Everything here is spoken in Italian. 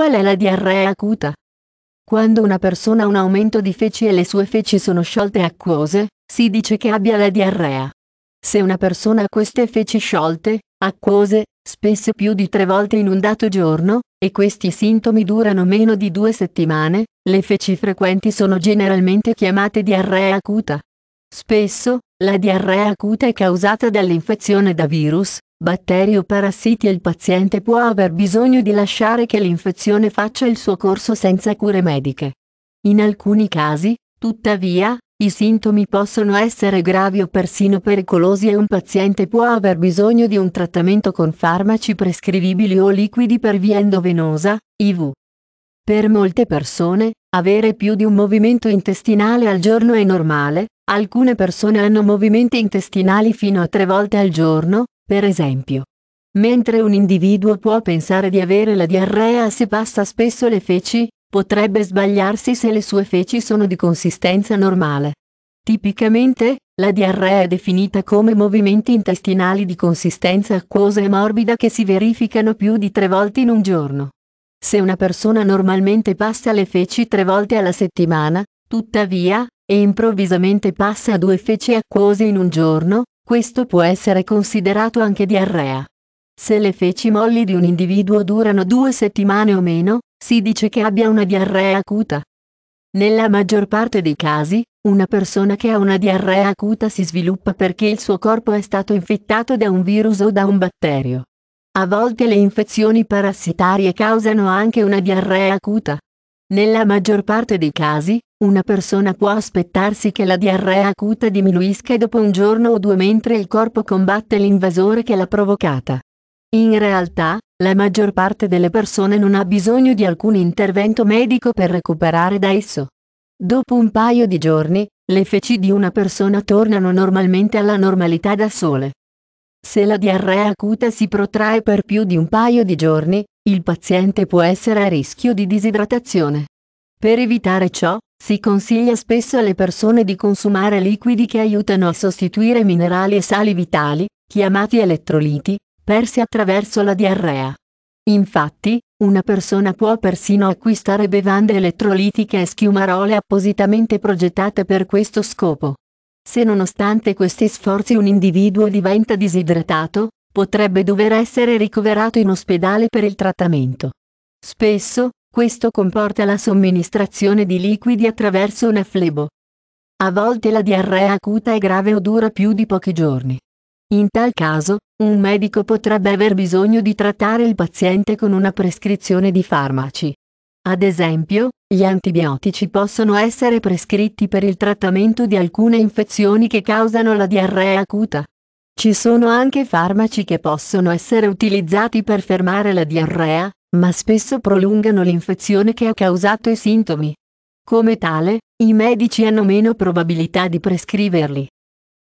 Qual è la diarrea acuta? Quando una persona ha un aumento di feci e le sue feci sono sciolte e acquose, si dice che abbia la diarrea. Se una persona ha queste feci sciolte, acquose, spesso più di tre volte in un dato giorno, e questi sintomi durano meno di due settimane, le feci frequenti sono generalmente chiamate diarrea acuta. Spesso, la diarrea acuta è causata dall'infezione da virus, batteri o parassiti e il paziente può aver bisogno di lasciare che l'infezione faccia il suo corso senza cure mediche. In alcuni casi, tuttavia, i sintomi possono essere gravi o persino pericolosi e un paziente può aver bisogno di un trattamento con farmaci prescrivibili o liquidi per via endovenosa, IV. Per molte persone, avere più di un movimento intestinale al giorno è normale, alcune persone hanno movimenti intestinali fino a tre volte al giorno, per esempio. Mentre un individuo può pensare di avere la diarrea se passa spesso le feci, potrebbe sbagliarsi se le sue feci sono di consistenza normale. Tipicamente, la diarrea è definita come movimenti intestinali di consistenza acquosa e morbida che si verificano più di tre volte in un giorno. Se una persona normalmente passa le feci tre volte alla settimana, tuttavia, e improvvisamente passa a due feci acquose in un giorno, questo può essere considerato anche diarrea. Se le feci molli di un individuo durano due settimane o meno, si dice che abbia una diarrea acuta. Nella maggior parte dei casi, una persona che ha una diarrea acuta si sviluppa perché il suo corpo è stato infettato da un virus o da un batterio. A volte le infezioni parassitarie causano anche una diarrea acuta. Nella maggior parte dei casi, una persona può aspettarsi che la diarrea acuta diminuisca dopo un giorno o due mentre il corpo combatte l'invasore che l'ha provocata. In realtà, la maggior parte delle persone non ha bisogno di alcun intervento medico per recuperare da esso. Dopo un paio di giorni, le feci di una persona tornano normalmente alla normalità da sole. Se la diarrea acuta si protrae per più di un paio di giorni, il paziente può essere a rischio di disidratazione. Per evitare ciò, si consiglia spesso alle persone di consumare liquidi che aiutano a sostituire minerali e sali vitali, chiamati elettroliti, persi attraverso la diarrea. Infatti, una persona può persino acquistare bevande elettrolitiche e schiumarole appositamente progettate per questo scopo. Se nonostante questi sforzi un individuo diventa disidratato, potrebbe dover essere ricoverato in ospedale per il trattamento. Spesso, questo comporta la somministrazione di liquidi attraverso una flebo. A volte la diarrea acuta è grave o dura più di pochi giorni. In tal caso, un medico potrebbe aver bisogno di trattare il paziente con una prescrizione di farmaci. Ad esempio, gli antibiotici possono essere prescritti per il trattamento di alcune infezioni che causano la diarrea acuta. Ci sono anche farmaci che possono essere utilizzati per fermare la diarrea, ma spesso prolungano l'infezione che ha causato i sintomi. Come tale, i medici hanno meno probabilità di prescriverli.